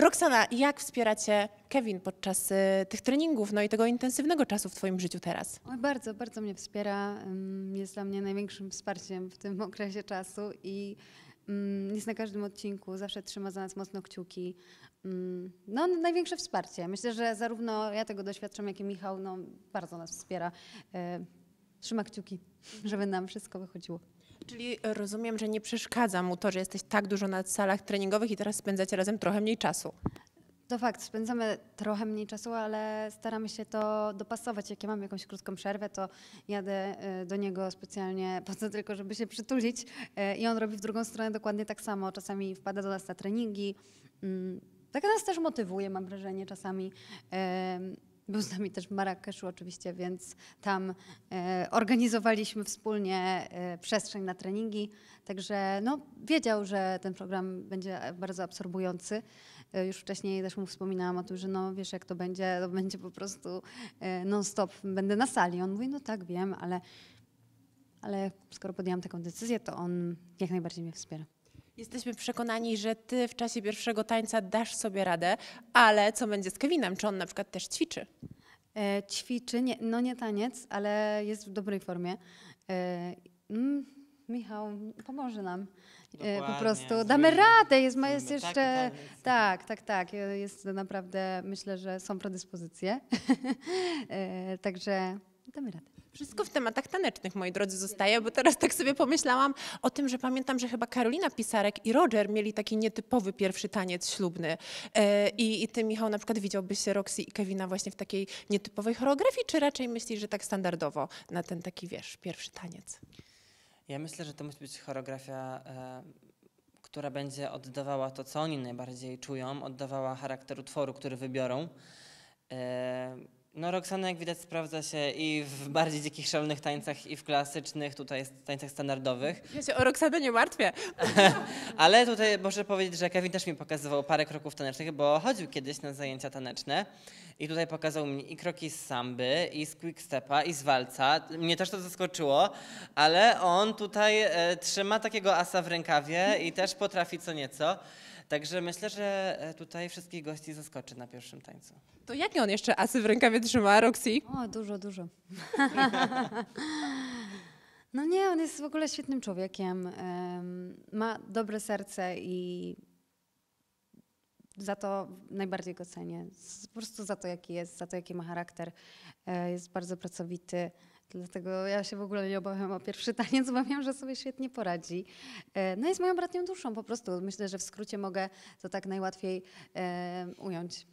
Roxana, jak wspieracie Kevin podczas y, tych treningów, no i tego intensywnego czasu w Twoim życiu teraz? Oj, bardzo, bardzo mnie wspiera. Jest dla mnie największym wsparciem w tym okresie czasu i jest na każdym odcinku, zawsze trzyma za nas mocno kciuki. No, największe wsparcie. Myślę, że zarówno ja tego doświadczam, jak i Michał, no, bardzo nas wspiera. Y, trzyma kciuki, żeby nam wszystko wychodziło. Czyli rozumiem, że nie przeszkadza mu to, że jesteś tak dużo na salach treningowych i teraz spędzacie razem trochę mniej czasu. To fakt, spędzamy trochę mniej czasu, ale staramy się to dopasować. Jak ja mam jakąś krótką przerwę, to jadę y, do niego specjalnie po to tylko, żeby się przytulić y, i on robi w drugą stronę dokładnie tak samo. Czasami wpada do nas na treningi. Mm, tak nas też motywuje, mam wrażenie, czasami. Był z nami też w Marrakeszu oczywiście, więc tam e, organizowaliśmy wspólnie e, przestrzeń na treningi. Także no, wiedział, że ten program będzie bardzo absorbujący. E, już wcześniej też mu wspominałam o tym, że no wiesz jak to będzie, to będzie po prostu non-stop, będę na sali. On mówi, no tak wiem, ale, ale skoro podjęłam taką decyzję, to on jak najbardziej mnie wspiera. Jesteśmy przekonani, że ty w czasie pierwszego tańca dasz sobie radę, ale co będzie z Kevinem? Czy on na przykład też ćwiczy? E, ćwiczy, nie, no nie taniec, ale jest w dobrej formie. E, mm, Michał pomoże nam. E, po prostu damy radę, jest, ma, jest jeszcze. Tak, tak, tak. Jest naprawdę, myślę, że są predyspozycje. Także damy radę. Wszystko w tematach tanecznych, moi drodzy, zostaje, bo teraz tak sobie pomyślałam o tym, że pamiętam, że chyba Karolina Pisarek i Roger mieli taki nietypowy pierwszy taniec ślubny. E, I, i ty, Michał, na przykład widziałbyś Roxy i Kevina właśnie w takiej nietypowej choreografii, czy raczej myślisz, że tak standardowo na ten taki, wiesz, pierwszy taniec? Ja myślę, że to musi być choreografia, e, która będzie oddawała to, co oni najbardziej czują, oddawała charakter utworu, który wybiorą. E, no Roxana jak widać sprawdza się i w bardziej dzikich, szalonych tańcach, i w klasycznych, tutaj tańcach standardowych. Ja się o Roxanę nie martwię. Ale tutaj muszę powiedzieć, że Kevin też mi pokazywał parę kroków tanecznych, bo chodził kiedyś na zajęcia taneczne i tutaj pokazał mi i kroki z samby, i z quickstepa, i z walca. Mnie też to zaskoczyło, ale on tutaj e, trzyma takiego asa w rękawie i też potrafi co nieco. Także myślę, że e, tutaj wszystkich gości zaskoczy na pierwszym tańcu. To jakie on jeszcze asy w rękawie trzyma, Roxy? O, dużo, dużo. no nie, on jest w ogóle świetnym człowiekiem. Ma dobre serce i za to najbardziej go cenię. Po prostu za to, jaki jest, za to, jaki ma charakter. E, jest bardzo pracowity, Dlatego ja się w ogóle nie obawiam o pierwszy taniec, bo wiem, że sobie świetnie poradzi. E, no jest moją bratnią duszą po prostu. Myślę, że w skrócie mogę to tak najłatwiej e, ująć.